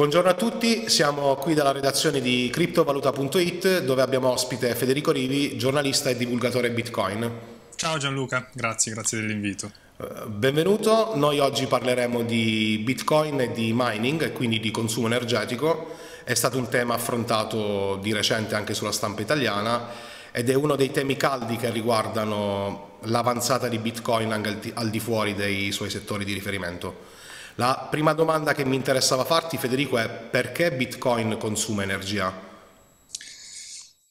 Buongiorno a tutti, siamo qui dalla redazione di criptovaluta.it dove abbiamo ospite Federico Rivi, giornalista e divulgatore Bitcoin. Ciao Gianluca, grazie, grazie dell'invito. Eh, benvenuto, noi oggi parleremo di Bitcoin e di mining e quindi di consumo energetico, è stato un tema affrontato di recente anche sulla stampa italiana ed è uno dei temi caldi che riguardano l'avanzata di Bitcoin anche al di fuori dei suoi settori di riferimento. La prima domanda che mi interessava farti, Federico, è perché Bitcoin consuma energia?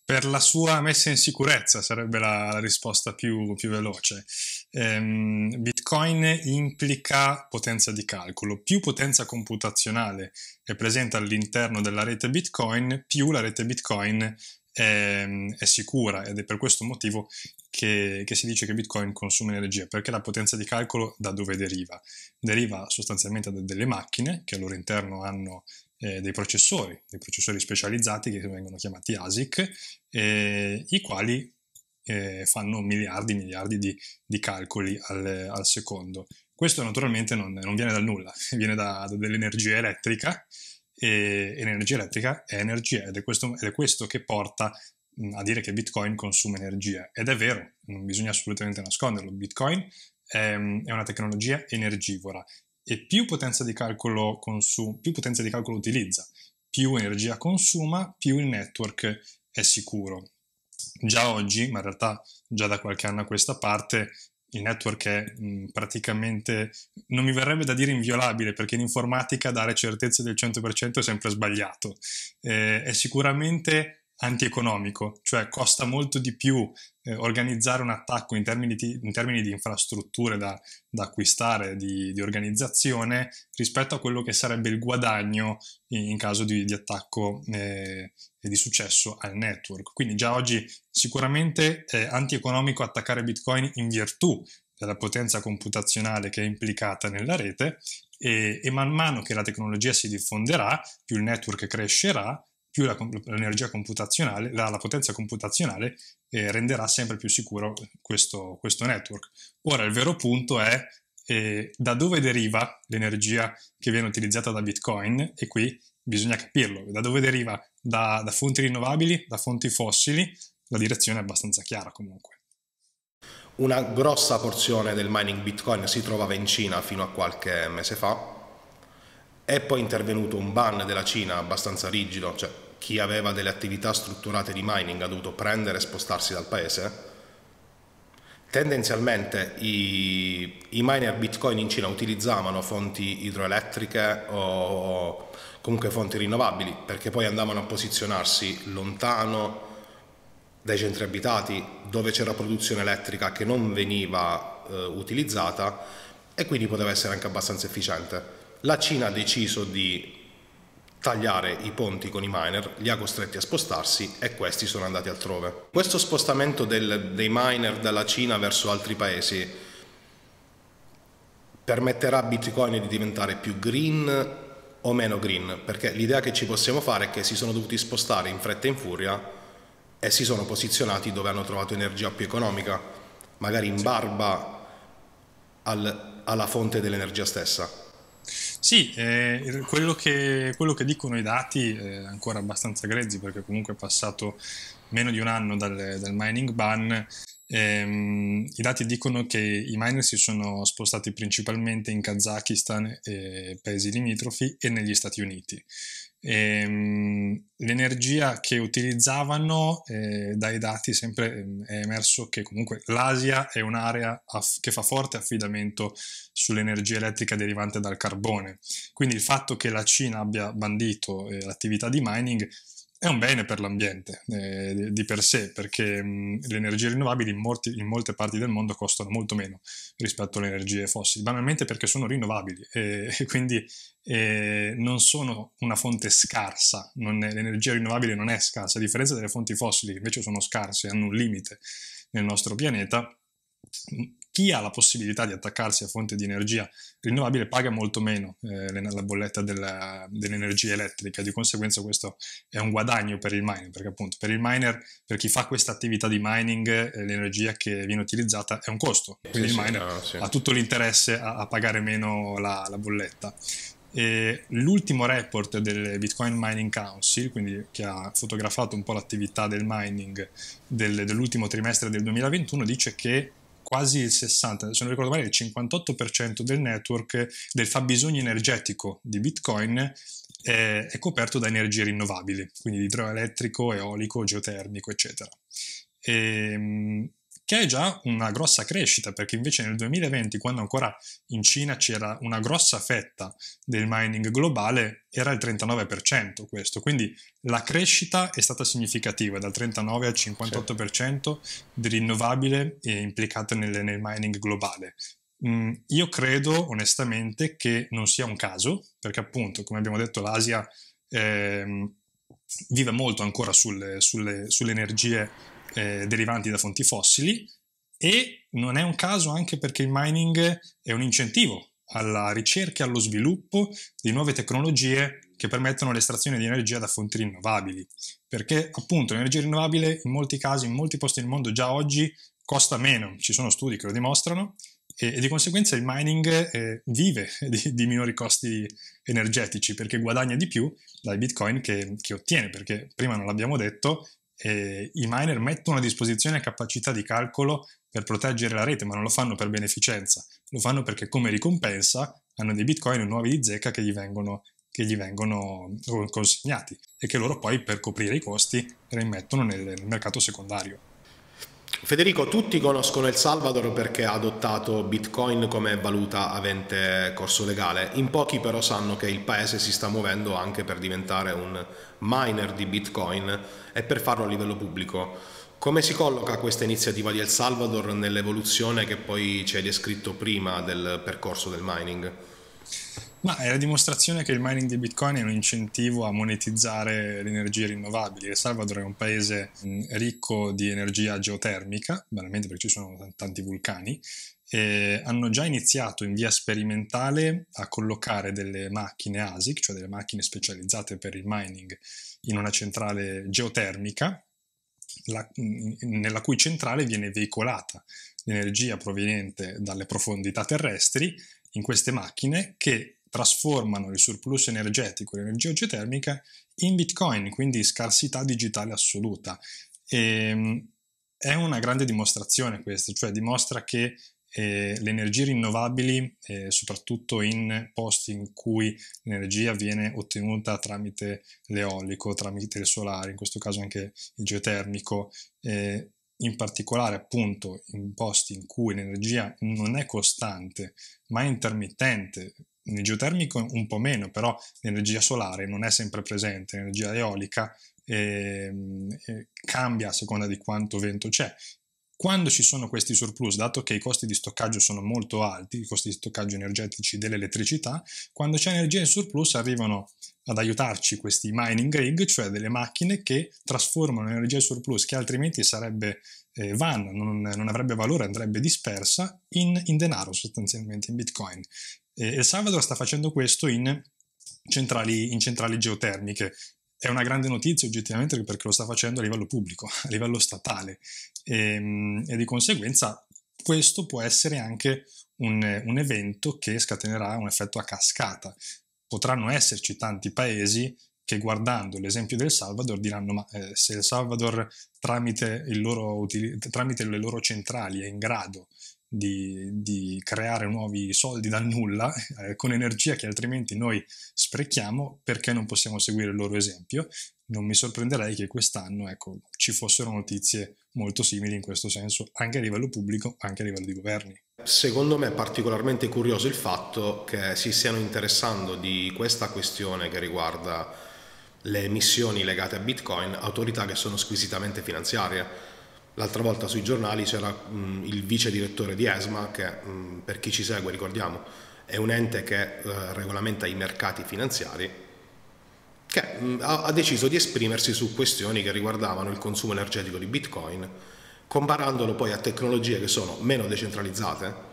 Per la sua messa in sicurezza sarebbe la, la risposta più, più veloce. Ehm, Bitcoin implica potenza di calcolo. Più potenza computazionale è presente all'interno della rete Bitcoin, più la rete Bitcoin è, ehm, è sicura ed è per questo motivo che, che, si dice che Bitcoin consuma energia, perché la potenza di calcolo da dove deriva? Deriva sostanzialmente da delle macchine che al loro interno hanno eh, dei processori, dei processori specializzati che vengono chiamati ASIC, eh, i quali eh, fanno miliardi e miliardi di, di calcoli al, al, secondo. Questo naturalmente non, non viene dal nulla, viene da, da dell'energia elettrica e, e elettrica è energia ed è questo, ed è questo che porta a dire che Bitcoin consuma energia. Ed è vero, non bisogna assolutamente nasconderlo, Bitcoin è, una tecnologia energivora e più potenza di calcolo, consum- più potenza di calcolo utilizza, più energia consuma, più il network è sicuro. Già oggi, ma in realtà già da qualche anno a questa parte, il network è mh, praticamente, non mi verrebbe da dire inviolabile, perché in informatica dare certezze del 100% è sempre sbagliato. Eh, è sicuramente antieconomico, cioè costa molto di più eh, organizzare un attacco in termini di, in termini di infrastrutture da, da acquistare, di, di, organizzazione, rispetto a quello che sarebbe il guadagno in, in caso di, di attacco eh, e di successo al network. Quindi già oggi sicuramente è antieconomico attaccare Bitcoin in virtù della potenza computazionale che è implicata nella rete e, e man mano che la tecnologia si diffonderà, più il network crescerà, più la, l'energia computazionale, la, la potenza computazionale eh, renderà sempre più sicuro questo, questo network. Ora il vero punto è eh, da dove deriva l'energia che viene utilizzata da Bitcoin e qui bisogna capirlo. Da dove deriva? Da, da fonti rinnovabili, da fonti fossili? La direzione è abbastanza chiara comunque. Una grossa porzione del mining Bitcoin si trovava in Cina fino a qualche mese fa. È poi intervenuto un ban della Cina abbastanza rigido, cioè chi aveva delle attività strutturate di mining ha dovuto prendere e spostarsi dal paese Tendenzialmente i, i, miner Bitcoin in Cina utilizzavano fonti idroelettriche o comunque fonti rinnovabili perché poi andavano a posizionarsi lontano dai centri abitati dove c'era produzione elettrica che non veniva eh, utilizzata e quindi poteva essere anche abbastanza efficiente. La Cina ha deciso di Tagliare i ponti con i miner li ha costretti a spostarsi e questi sono andati altrove. Questo spostamento del, dei miner dalla Cina verso altri paesi permetterà a Bitcoin di diventare più green o meno green, perché l'idea che ci possiamo fare è che si sono dovuti spostare in fretta e in furia e si sono posizionati dove hanno trovato energia più economica, magari in barba al, alla fonte dell'energia stessa. Sì, eh, quello, che, quello, che, dicono i dati è ancora abbastanza grezzi perché comunque è passato meno di un anno dal, dal mining ban. Ehm, I dati dicono che i miner si sono spostati principalmente in Kazakistan e paesi limitrofi e negli Stati Uniti. E, ehm, l'energia che utilizzavano eh, dai dati sempre ehm, è emerso che comunque l'Asia è un'area aff- che fa forte affidamento sull'energia elettrica derivante dal carbone. Quindi il fatto che la Cina abbia bandito eh, l'attività di mining è un bene per l'ambiente eh, di per sé, perché mh, le energie rinnovabili in, molti, in, molte parti del mondo costano molto meno rispetto alle energie fossili, banalmente perché sono rinnovabili e, e quindi eh, non sono una fonte scarsa, non è, l'energia rinnovabile non è scarsa, a differenza delle fonti fossili che invece sono scarse, hanno un limite nel nostro pianeta chi ha la possibilità di attaccarsi a fonte di energia rinnovabile paga molto meno eh, la bolletta della, dell'energia elettrica, di conseguenza questo è un guadagno per il miner, perché appunto per il miner, per chi fa questa attività di mining, eh, l'energia che viene utilizzata è un costo, quindi sì, il miner no, sì. ha tutto l'interesse a, a pagare meno la, la bolletta. E l'ultimo report del Bitcoin Mining Council, quindi che ha fotografato un po' l'attività del mining del, dell'ultimo trimestre del 2021, dice che quasi il 60, se non ricordo male, il 58% del network del fabbisogno energetico di Bitcoin è, è coperto da energie rinnovabili, quindi idroelettrico, eolico, geotermico, eccetera. E, ehm, che è già una grossa crescita, perché invece nel 2020, quando ancora in Cina c'era una grossa fetta del mining globale, era il 39% questo, quindi la crescita è stata significativa, dal 39 al 58% sì. di rinnovabile implicate nel, nel mining globale. Mm, io credo onestamente che non sia un caso, perché appunto, come abbiamo detto, l'Asia... Ehm, vive molto ancora sulle, sulle, sulle energie eh, derivanti da fonti fossili e non è un caso anche perché il mining è un incentivo alla ricerca e allo sviluppo di nuove tecnologie che permettono l'estrazione di energia da fonti rinnovabili, perché appunto l'energia rinnovabile in molti casi, in molti posti del mondo già oggi costa meno, ci sono studi che lo dimostrano e, e di conseguenza il mining eh, vive di, di, minori costi energetici perché guadagna di più dai bitcoin che, che ottiene, perché prima non l'abbiamo detto, eh, i miner mettono a disposizione capacità di calcolo per proteggere la rete, ma non lo fanno per beneficenza, lo fanno perché come ricompensa hanno dei bitcoin nuovi di zecca che gli vengono, che gli vengono eh, consegnati e che loro poi per coprire i costi rimettono nel mercato secondario. Federico, tutti conoscono El Salvador perché ha adottato Bitcoin come valuta avente corso legale, in pochi però sanno che il paese si sta muovendo anche per diventare un miner di Bitcoin e per farlo a livello pubblico. Come si colloca questa iniziativa di El Salvador nell'evoluzione che poi ci hai descritto prima del percorso del mining? Ma è la dimostrazione che il mining di Bitcoin è un incentivo a monetizzare le energie rinnovabili. Il Salvador è un paese mm, ricco di energia geotermica, banalmente perché ci sono tanti vulcani, e hanno già iniziato in via sperimentale a collocare delle macchine ASIC, cioè delle macchine specializzate per il mining, in una centrale geotermica, la, mm, nella cui centrale viene veicolata l'energia proveniente dalle profondità terrestri in queste macchine che trasformano il surplus energetico, l'energia geotermica, in bitcoin, quindi scarsità digitale assoluta. E, ehm, è una grande dimostrazione questa, cioè dimostra che eh, le energie rinnovabili, eh, soprattutto in posti in cui l'energia viene ottenuta tramite l'eolico, tramite il solare, in questo caso anche il geotermico, eh, in particolare appunto in posti in cui l'energia non è costante ma è intermittente, nel geotermico un po' meno, però l'energia solare non è sempre presente, l'energia eolica ehm, eh, cambia a seconda di quanto vento c'è. Quando ci sono questi surplus, dato che i costi di stoccaggio sono molto alti, i costi di stoccaggio energetici dell'elettricità, quando c'è energia in surplus arrivano ad aiutarci questi mining rig, cioè delle macchine che trasformano l'energia in surplus che altrimenti sarebbe eh, vana, non, non, avrebbe valore, andrebbe dispersa in, in denaro sostanzialmente, in bitcoin. Eh, El Salvador sta facendo questo in centrali, in centrali geotermiche, è una grande notizia oggettivamente perché lo sta facendo a livello pubblico, a livello statale e, ehm, e di conseguenza questo può essere anche un, un, evento che scatenerà un effetto a cascata. Potranno esserci tanti paesi che guardando l'esempio del Salvador diranno ma eh, se il Salvador tramite, il loro, tramite le loro centrali è in grado di, di creare nuovi soldi dal nulla eh, con energia che altrimenti noi sprechiamo perché non possiamo seguire il loro esempio. Non mi sorprenderei che quest'anno ecco, ci fossero notizie molto simili in questo senso, anche a livello pubblico, anche a livello di governi. Secondo me è particolarmente curioso il fatto che si stiano interessando di questa questione che riguarda le emissioni legate a Bitcoin autorità che sono squisitamente finanziarie L'altra volta sui giornali c'era mh, mm, il vice direttore di ESMA, che mh, mm, per chi ci segue ricordiamo è un ente che eh, regolamenta i mercati finanziari, che mh, mm, ha, ha deciso di esprimersi su questioni che riguardavano il consumo energetico di Bitcoin, comparandolo poi a tecnologie che sono meno decentralizzate,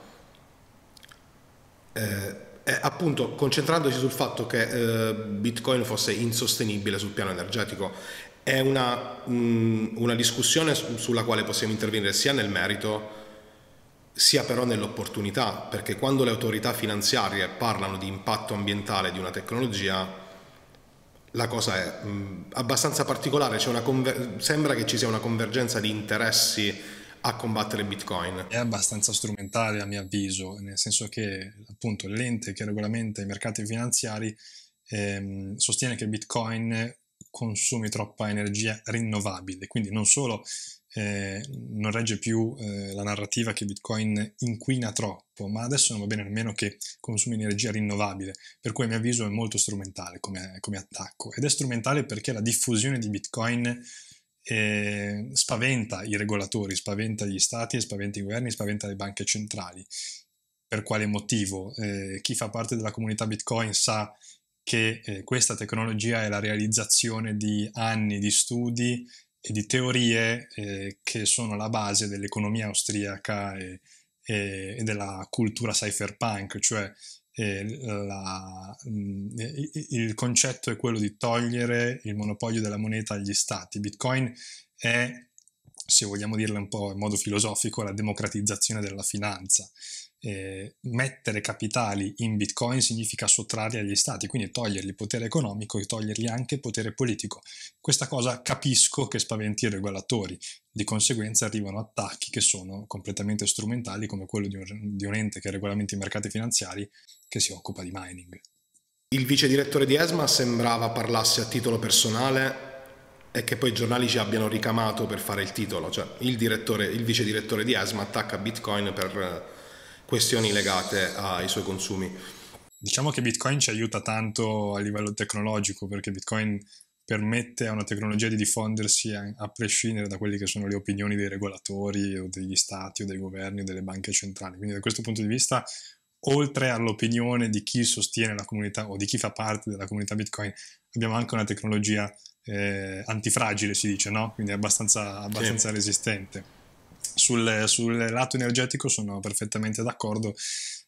eh, appunto concentrandosi sul fatto che eh, Bitcoin fosse insostenibile sul piano energetico è una, mm, una discussione sulla quale possiamo intervenire sia nel merito sia però nell'opportunità, perché quando le autorità finanziarie parlano di impatto ambientale di una tecnologia, la cosa è mm, abbastanza particolare, sembra che ci sia una convergenza di interessi a combattere Bitcoin. È abbastanza strumentale a mio avviso, nel senso che appunto l'ente che regolamenta i mercati finanziari ehm, sostiene che Bitcoin consumi troppa energia rinnovabile, quindi non solo eh, non regge più eh, la narrativa che Bitcoin inquina troppo, ma adesso non va bene nemmeno che consumi energia rinnovabile, per cui a mio avviso è molto strumentale come, come attacco ed è strumentale perché la diffusione di Bitcoin eh, spaventa i regolatori, spaventa gli stati, spaventa i governi, spaventa le banche centrali. Per quale motivo? Eh, chi fa parte della comunità Bitcoin sa che eh, questa tecnologia è la realizzazione di anni di studi e di teorie eh, che sono la base dell'economia austriaca e, e, e della cultura cypherpunk, cioè eh, la, mh, mm, il concetto è quello di togliere il monopolio della moneta agli stati. Bitcoin è, se vogliamo dirla un po' in modo filosofico, la democratizzazione della finanza eh, mettere capitali in bitcoin significa sottrarli agli stati, quindi togliergli potere economico e togliergli anche potere politico. Questa cosa capisco che spaventi i regolatori, di conseguenza arrivano attacchi che sono completamente strumentali come quello di un, di un ente che regolamenta i mercati finanziari che si occupa di mining. Il vice direttore di ESMA sembrava parlasse a titolo personale e che poi i giornali ci abbiano ricamato per fare il titolo, cioè il, il vice direttore di ESMA attacca Bitcoin per questioni legate ai suoi consumi. Diciamo che Bitcoin ci aiuta tanto a livello tecnologico perché Bitcoin permette a una tecnologia di diffondersi a, prescindere da quelle che sono le opinioni dei regolatori o degli stati o dei governi o delle banche centrali. Quindi da questo punto di vista oltre all'opinione di chi sostiene la comunità o di chi fa parte della comunità Bitcoin, abbiamo anche una tecnologia eh, antifragile, si dice, no? Quindi abbastanza, abbastanza sì. resistente sul, sul lato energetico sono perfettamente d'accordo.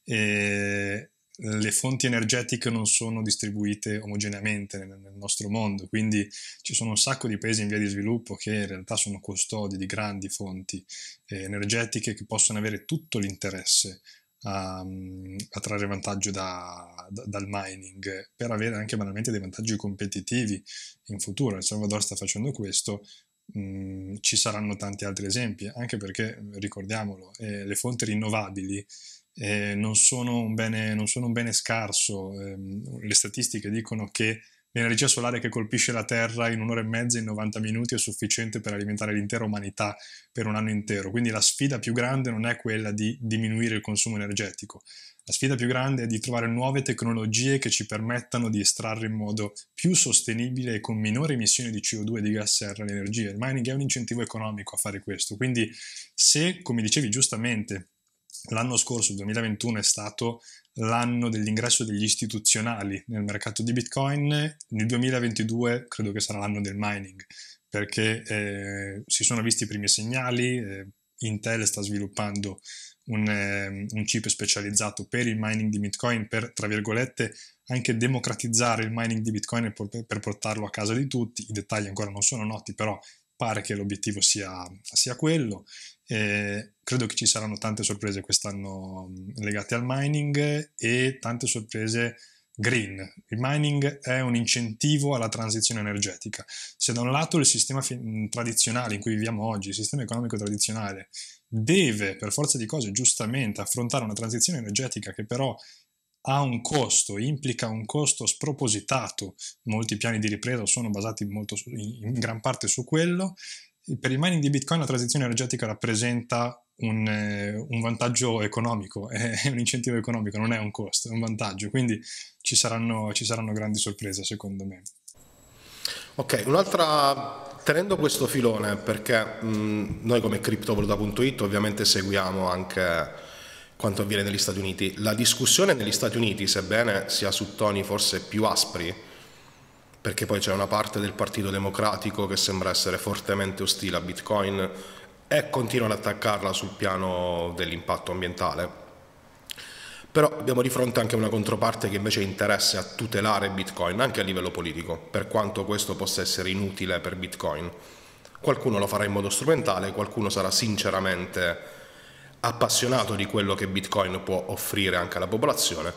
E le fonti energetiche non sono distribuite omogeneamente nel, nostro mondo, quindi ci sono un sacco di paesi in via di sviluppo che in realtà sono custodi di grandi fonti eh, energetiche che possono avere tutto l'interesse a, mm, a trarre vantaggio da, da, dal mining per avere anche banalmente dei vantaggi competitivi in futuro. Il Salvador sta facendo questo, Mm, ci saranno tanti altri esempi, anche perché, ricordiamolo, eh, le fonti rinnovabili eh, non, sono bene, non, sono un bene, scarso, ehm, le statistiche dicono che L'energia solare che colpisce la Terra in un'ora e mezza, in 90 minuti, è sufficiente per alimentare l'intera umanità per un anno intero. Quindi la sfida più grande non è quella di diminuire il consumo energetico. La sfida più grande è di trovare nuove tecnologie che ci permettano di estrarre in modo più sostenibile e con minore emissione di CO2 e di gas serra l'energia. Il mining è un incentivo economico a fare questo. Quindi se, come dicevi giustamente, l'anno scorso, 2021, è stato l'anno dell'ingresso degli istituzionali nel mercato di Bitcoin, nel 2022 credo che sarà l'anno del mining, perché eh, si sono visti i primi segnali, eh, Intel sta sviluppando un, eh, un, chip specializzato per il mining di Bitcoin, per, tra virgolette, anche democratizzare il mining di Bitcoin e por- per portarlo a casa di tutti, i dettagli ancora non sono noti, però pare che l'obiettivo sia, sia quello. Eh, credo che ci saranno tante sorprese quest'anno mm, legate al mining e tante sorprese green. Il mining è un incentivo alla transizione energetica. Se da un lato il sistema fi- mm, tradizionale in cui viviamo oggi, il sistema economico tradizionale, deve per forza di cose giustamente affrontare una transizione energetica che però ha un costo, implica un costo spropositato, molti piani di ripresa sono basati molto, in gran parte su quello, per il mining di Bitcoin la transizione energetica rappresenta un, eh, un vantaggio economico, è, un incentivo economico, non è un costo, è un vantaggio, quindi ci saranno, ci saranno grandi sorprese secondo me. Ok, un'altra, tenendo questo filone, perché mh, mm, noi come criptovaluta.it ovviamente seguiamo anche quanto avviene negli Stati Uniti, la discussione negli Stati Uniti, sebbene sia su toni forse più aspri, perché poi c'è una parte del Partito Democratico che sembra essere fortemente ostile a Bitcoin e continua ad attaccarla sul piano dell'impatto ambientale. Però abbiamo di fronte anche una controparte che invece interessa a tutelare Bitcoin, anche a livello politico, per quanto questo possa essere inutile per Bitcoin. Qualcuno lo farà in modo strumentale, qualcuno sarà sinceramente appassionato di quello che Bitcoin può offrire anche alla popolazione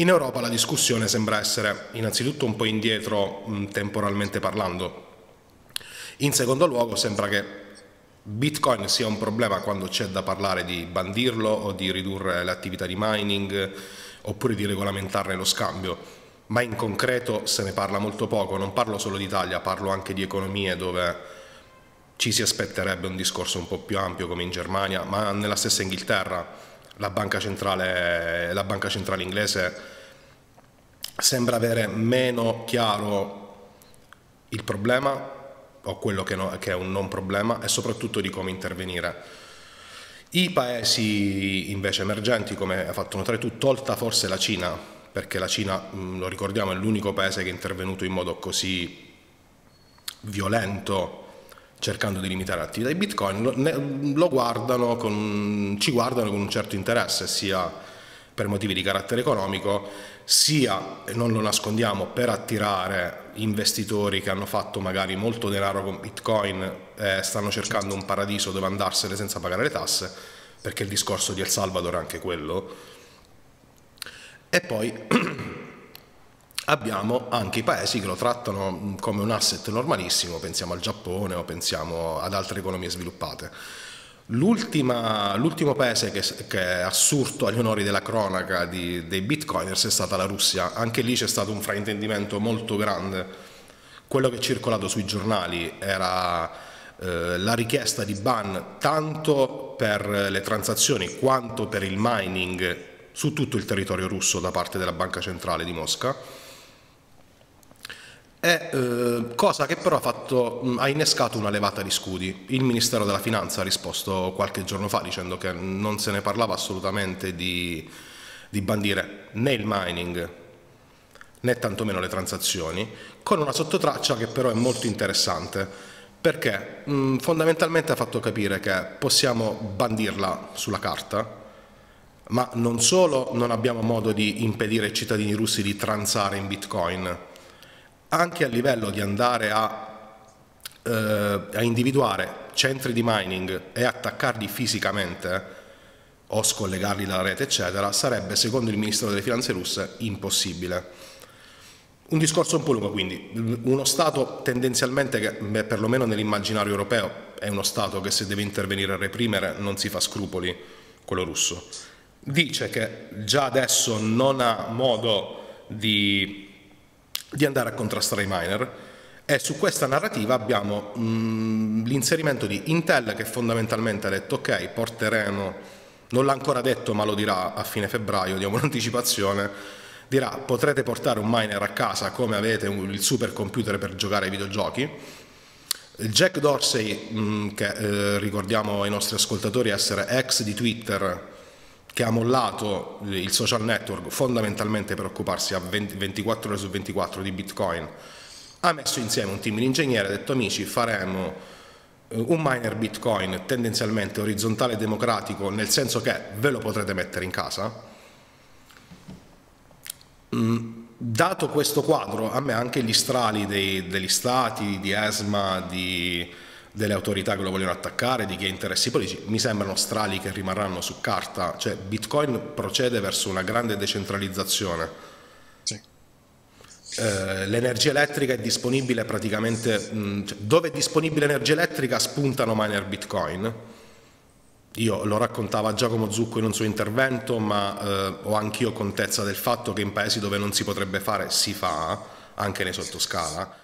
in Europa la discussione sembra essere innanzitutto un po' indietro temporalmente parlando. In secondo luogo sembra che Bitcoin sia un problema quando c'è da parlare di bandirlo o di ridurre le attività di mining oppure di regolamentarne lo scambio, ma in concreto se ne parla molto poco, non parlo solo d'Italia, parlo anche di economie dove ci si aspetterebbe un discorso un po' più ampio come in Germania, ma nella stessa Inghilterra la banca centrale, la banca centrale inglese sembra avere meno chiaro il problema o quello che, no, che, è un non problema e soprattutto di come intervenire. I paesi invece emergenti, come ha fatto notare tu, tolta forse la Cina, perché la Cina, mm, lo ricordiamo, è l'unico paese che è intervenuto in modo così violento cercando di limitare l'attività di Bitcoin, guardano con, ci guardano con un certo interesse, sia per motivi di carattere economico, sia, e non lo nascondiamo, per attirare investitori che hanno fatto magari molto denaro con Bitcoin e stanno cercando un paradiso dove andarsene senza pagare le tasse, perché il discorso di El Salvador è anche quello. E poi abbiamo anche i paesi che lo trattano mm, come un asset normalissimo, pensiamo al Giappone o pensiamo ad altre economie sviluppate. l'ultimo paese che, che, è assurto agli onori della cronaca di, dei bitcoiners è stata la Russia, anche lì c'è stato un fraintendimento molto grande. Quello che è circolato sui giornali era eh, la richiesta di ban tanto per le transazioni quanto per il mining su tutto il territorio russo da parte della Banca Centrale di Mosca è eh, cosa che però ha, fatto, ha, innescato una levata di scudi. Il Ministero della Finanza ha risposto qualche giorno fa dicendo che non se ne parlava assolutamente di, di bandire né il mining né tantomeno le transazioni, con una sottotraccia che però è molto interessante, perché mh, fondamentalmente ha fatto capire che possiamo bandirla sulla carta, ma non solo non abbiamo modo di impedire ai cittadini russi di transare in bitcoin, anche a livello di andare a, eh, a individuare centri di mining e attaccarli fisicamente o scollegarli dalla rete eccetera sarebbe secondo il ministro delle finanze russe impossibile. Un discorso un po' lungo quindi, uno Stato tendenzialmente che beh, perlomeno nell'immaginario europeo è uno Stato che se deve intervenire a reprimere non si fa scrupoli, quello russo, dice che già adesso non ha modo di di andare a contrastare i miner e su questa narrativa abbiamo mm, l'inserimento di Intel che fondamentalmente ha detto ok porteremo, non l'ha ancora detto ma lo dirà a fine febbraio, diamo un'anticipazione, dirà potrete portare un miner a casa come avete il super computer per giocare ai videogiochi. Jack Dorsey, mm, che eh, ricordiamo ai nostri ascoltatori essere ex di Twitter, che ha mollato il social network fondamentalmente per occuparsi a 20, 24 ore su 24 di Bitcoin, ha messo insieme un team di ingegneri e ha detto amici faremo eh, un miner Bitcoin tendenzialmente orizzontale e democratico nel senso che ve lo potrete mettere in casa. Mm, dato questo quadro, a me anche gli strali dei, degli stati, di ESMA, di delle autorità che lo vogliono attaccare, di chi ha interessi politici, mi sembrano strali che rimarranno su carta, cioè Bitcoin procede verso una grande decentralizzazione. Sì. Eh, l'energia elettrica è disponibile praticamente mh, mm, cioè, dove è disponibile energia elettrica spuntano miner bitcoin io lo raccontava Giacomo Zucco in un suo intervento ma eh, ho anch'io contezza del fatto che in paesi dove non si potrebbe fare si fa anche nei sottoscala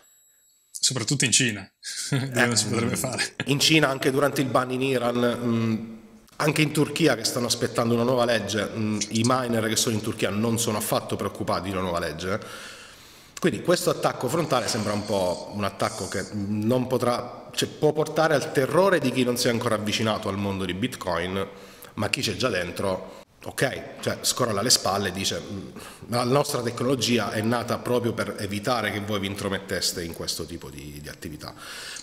soprattutto in Cina, eh, si potrebbe eh, fare. In Cina anche durante il ban in Iran, mh, mm, anche in Turchia che stanno aspettando una nuova legge, mh, mm, i miner che sono in Turchia non sono affatto preoccupati di una nuova legge. Quindi questo attacco frontale sembra un po' un attacco che non potrà, cioè, può portare al terrore di chi non si è ancora avvicinato al mondo di Bitcoin, ma chi c'è già dentro ok, cioè scorala alle spalle e dice mm, la nostra tecnologia è nata proprio per evitare che voi vi intrometteste in questo tipo di, di attività.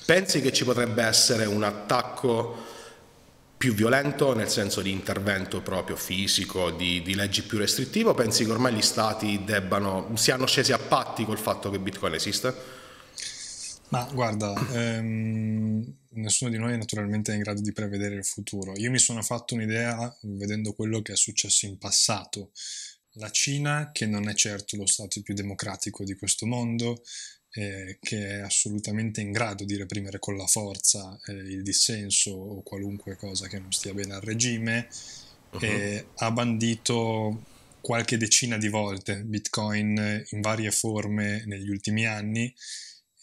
Pensi che ci potrebbe essere un attacco più violento nel senso di intervento proprio fisico, di, di leggi più restrittive o pensi che ormai gli stati debbano, siano scesi a patti col fatto che Bitcoin esiste? Ma guarda, ehm, nessuno di noi naturalmente è in grado di prevedere il futuro. Io mi sono fatto un'idea vedendo quello che è successo in passato. La Cina, che non è certo lo stato più democratico di questo mondo, eh, che è assolutamente in grado di reprimere con la forza eh, il dissenso o qualunque cosa che non stia bene al regime, uh-huh. eh, ha bandito qualche decina di volte Bitcoin eh, in varie forme negli ultimi anni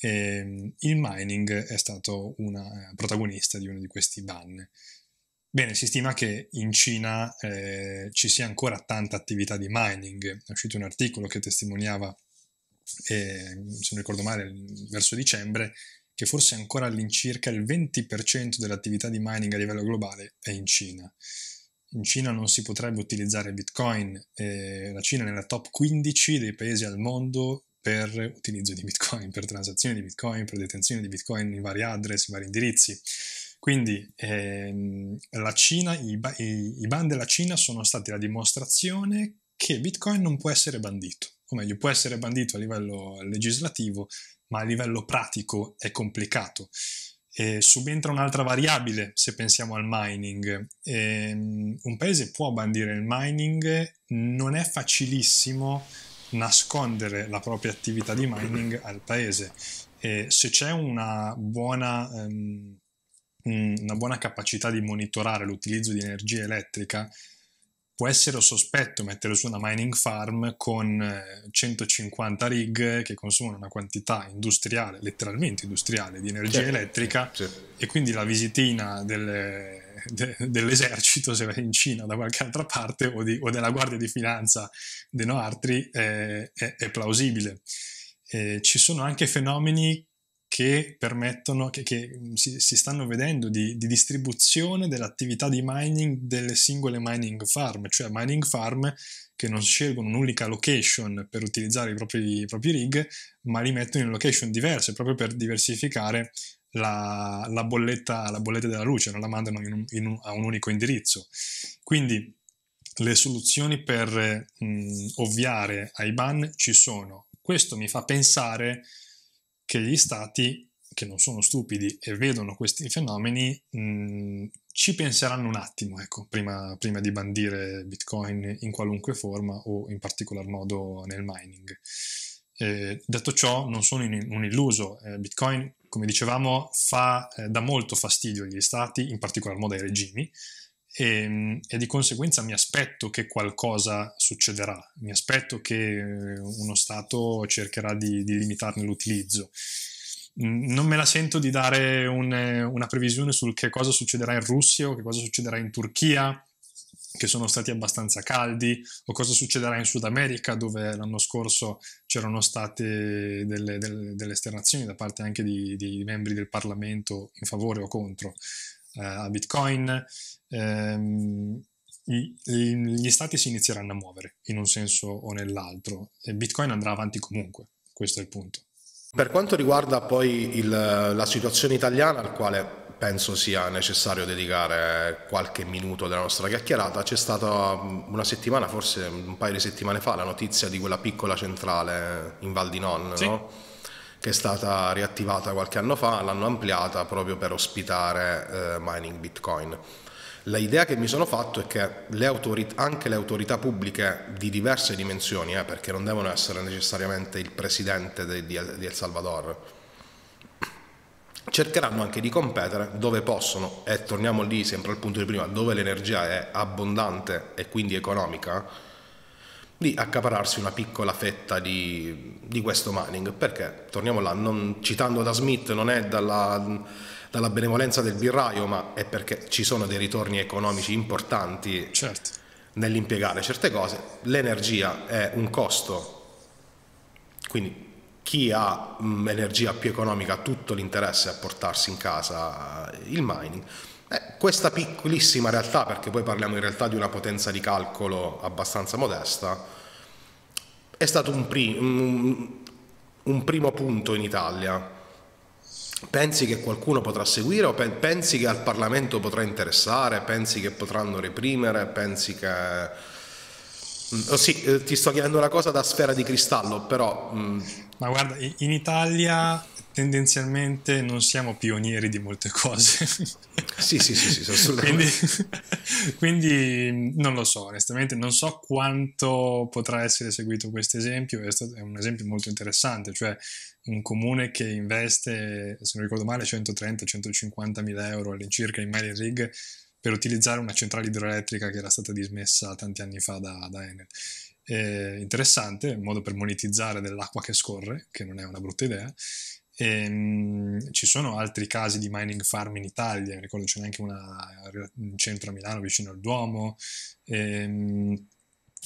e ehm, il mining è stato una eh, protagonista di uno di questi ban. Bene, si stima che in Cina eh, ci sia ancora tanta attività di mining. È uscito un articolo che testimoniava, eh, se non ricordo male, verso dicembre, che forse ancora all'incirca il 20% dell'attività di mining a livello globale è in Cina. In Cina non si potrebbe utilizzare Bitcoin, eh, la Cina è nella top 15 dei paesi al mondo per utilizzo di Bitcoin, per transazioni di Bitcoin, per detenzione di Bitcoin in vari address, in vari indirizzi. Quindi ehm, la Cina, i, ba- i, i ban della Cina sono stati la dimostrazione che Bitcoin non può essere bandito, o meglio può essere bandito a livello legislativo, ma a livello pratico è complicato. E subentra un'altra variabile se pensiamo al mining. E, ehm, un paese può bandire il mining, non è facilissimo nascondere la propria attività di mining al paese. E se c'è una buona, um, una buona capacità di monitorare l'utilizzo di energia elettrica, può essere sospetto mettere su una mining farm con 150 eh, rig che consumano una quantità industriale, letteralmente industriale, di energia certo, elettrica certo. e quindi la visitina delle, de, dell'esercito se vai in Cina da qualche altra parte o, di, o della Guardia di Finanza dei Noartri è, eh, è, è plausibile. Eh, ci sono anche fenomeni che permettono, che, che mm, si, si, stanno vedendo di, di, distribuzione dell'attività di mining delle singole mining farm, cioè mining farm che non scelgono un'unica location per utilizzare i propri, i propri rig, ma li mettono in location diverse proprio per diversificare la, la, bolletta, la bolletta, della luce, non la mandano in un, in un, a un unico indirizzo. Quindi le soluzioni per mh, mm, ovviare ai ban ci sono. Questo mi fa pensare che gli stati che non sono stupidi e vedono questi fenomeni mh, mm, ci penseranno un attimo ecco, prima, prima, di bandire Bitcoin in qualunque forma o in particolar modo nel mining. Eh, detto ciò, non sono in, un illuso. Eh, Bitcoin, come dicevamo, fa, eh, dà molto fastidio agli stati, in particolar modo ai regimi, e, ehm, e, di conseguenza mi aspetto che qualcosa succederà, mi aspetto che uno Stato cercherà di, di limitarne l'utilizzo. Non me la sento di dare un, una previsione sul che cosa succederà in Russia o che cosa succederà in Turchia, che sono stati abbastanza caldi, o cosa succederà in Sud America, dove l'anno scorso c'erano state delle, delle, delle esternazioni da parte anche di, di membri del Parlamento in favore o contro eh, a Bitcoin, ehm, gli stati si inizieranno a muovere in un senso o nell'altro e Bitcoin andrà avanti comunque, questo è il punto. Per quanto riguarda poi il, la situazione italiana, al quale penso sia necessario dedicare qualche minuto della nostra chiacchierata, c'è stata una settimana, forse un paio di settimane fa, la notizia di quella piccola centrale in Val di Non, sì. no? che è stata riattivata qualche anno fa, l'hanno ampliata proprio per ospitare eh, mining Bitcoin. L'idea che mi sono fatto è che le anche le autorità pubbliche di diverse dimensioni, eh, perché non devono essere necessariamente il presidente di, di, di El Salvador, cercheranno anche di competere dove possono, e torniamo lì sempre al punto di prima, dove l'energia è abbondante e quindi economica, di accapararsi una piccola fetta di, di, questo mining, perché, torniamo là, non, citando da Smith, non è dalla, dalla, benevolenza del birraio, ma è perché ci sono dei ritorni economici importanti certo. nell'impiegare certe cose. L'energia è un costo, quindi chi ha mh, energia più economica ha tutto l'interesse a portarsi in casa il mining, eh, questa piccolissima realtà, perché poi parliamo in realtà di una potenza di calcolo abbastanza modesta, è stato un, pri un, un primo punto in Italia. Pensi che qualcuno potrà seguire o pe pensi che al Parlamento potrà interessare? Pensi che potranno reprimere? Pensi che... Mm, oh sì, eh, ti sto chiedendo una cosa da sfera di cristallo, però... Mm, Ma guarda, in Italia tendenzialmente non siamo pionieri di molte cose. sì, sì, sì, sì, assolutamente. Quindi, quindi, non lo so, onestamente, non so quanto potrà essere seguito questo esempio, è, un esempio molto interessante, cioè un comune che investe, se non ricordo male, 130-150 mila euro all'incirca in Mailing Rig per utilizzare una centrale idroelettrica che era stata dismessa tanti anni fa da, da Enel. Eh, interessante, un modo per monetizzare dell'acqua che scorre, che non è una brutta idea, e, ehm, ci sono altri casi di mining farm in Italia, ricordo c'è anche una in centro a Milano vicino al Duomo. E, ehm,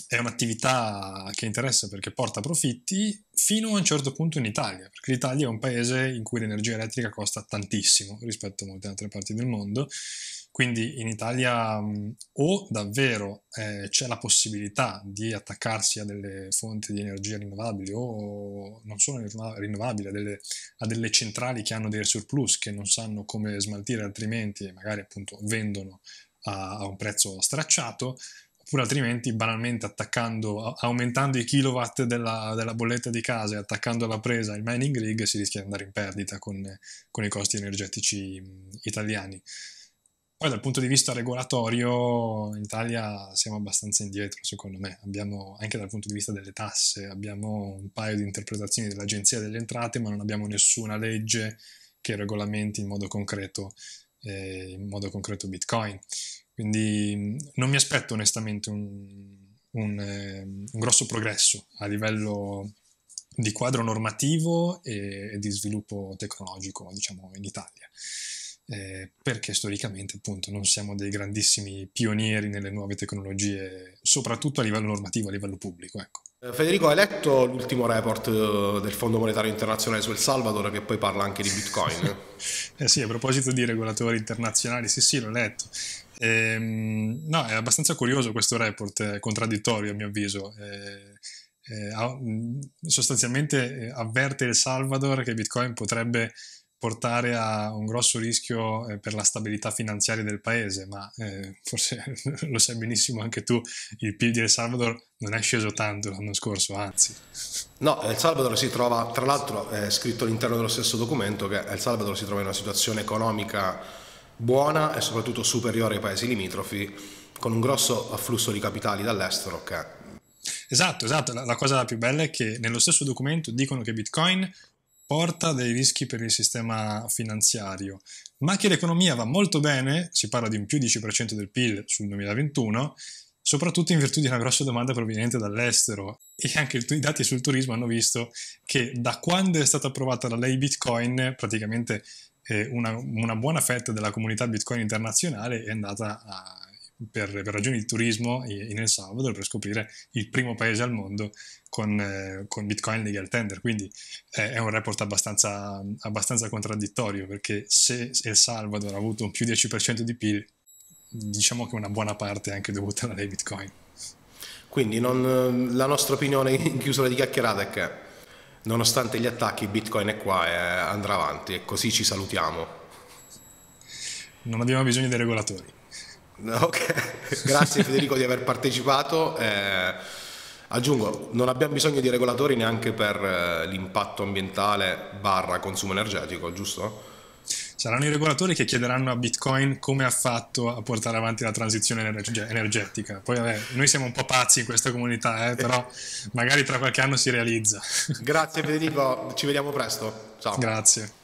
è un'attività che interessa perché porta profitti fino a un certo punto in Italia, perché l'Italia è un paese in cui l'energia elettrica costa tantissimo rispetto a molte altre parti del mondo quindi in Italia mm, o davvero eh, c'è la possibilità di attaccarsi a delle fonti di energia rinnovabili o non solo rinnovabili, a delle, a delle centrali che hanno dei surplus che non sanno come smaltire altrimenti e magari appunto vendono a, a un prezzo stracciato, oppure altrimenti banalmente attaccando, aumentando i kilowatt della, della, bolletta di casa e attaccando alla presa il mining rig si rischia di andare in perdita con, con i costi energetici mm, italiani. Poi dal punto di vista regolatorio in Italia siamo abbastanza indietro, secondo me. Abbiamo, anche dal punto di vista delle tasse, abbiamo un paio di interpretazioni dell'Agenzia delle Entrate, ma non abbiamo nessuna legge che regolamenti in modo concreto, eh, in modo concreto Bitcoin. Quindi non mi aspetto onestamente un, un, eh, un grosso progresso a livello di quadro normativo e, e di sviluppo tecnologico, diciamo, in Italia eh, perché storicamente appunto non siamo dei grandissimi pionieri nelle nuove tecnologie, soprattutto a livello normativo, a livello pubblico. Ecco. Eh, Federico, hai letto l'ultimo report eh, del Fondo Monetario Internazionale su El Salvador che poi parla anche di Bitcoin? eh sì, a proposito di regolatori internazionali, sì sì, l'ho letto. Ehm, no, è abbastanza curioso questo report, è eh, contraddittorio a mio avviso. Eh, eh, sostanzialmente avverte El Salvador che Bitcoin potrebbe portare a un grosso rischio eh, per la stabilità finanziaria del paese, ma eh, forse lo sai benissimo anche tu, il PIL di El Salvador non è sceso tanto l'anno scorso, anzi. No, El Salvador si trova, tra l'altro è scritto all'interno dello stesso documento, che El Salvador si trova in una situazione economica buona e soprattutto superiore ai paesi limitrofi, con un grosso afflusso di capitali dall'estero che... Esatto, esatto, la, la cosa più bella è che nello stesso documento dicono che Bitcoin porta dei rischi per il sistema finanziario, ma che l'economia va molto bene, si parla di un più 10% del PIL sul 2021, soprattutto in virtù di una grossa domanda proveniente dall'estero. E anche i dati sul turismo hanno visto che da quando è stata approvata la lei Bitcoin, praticamente eh, una, una buona fetta della comunità Bitcoin internazionale è andata a per, per, ragioni di turismo in El Salvador per scoprire il primo paese al mondo con, eh, con Bitcoin legal tender. Quindi eh, è un report abbastanza, abbastanza, contraddittorio perché se El Salvador ha avuto un più 10% di PIL, diciamo che una buona parte è anche dovuta alla lei Bitcoin. Quindi non, eh, la nostra opinione in chiusura di chiacchierata è che nonostante gli attacchi Bitcoin è qua e andrà avanti e così ci salutiamo. Non abbiamo bisogno dei regolatori. Okay. Grazie Federico di aver partecipato. Eh, aggiungo, non abbiamo bisogno di regolatori neanche per eh, l'impatto ambientale barra consumo energetico, giusto? Saranno i regolatori che chiederanno a Bitcoin come ha fatto a portare avanti la transizione energetica. Poi vabbè, noi siamo un po' pazzi in questa comunità, eh, eh. però magari tra qualche anno si realizza. Grazie Federico, ci vediamo presto. Ciao. Grazie.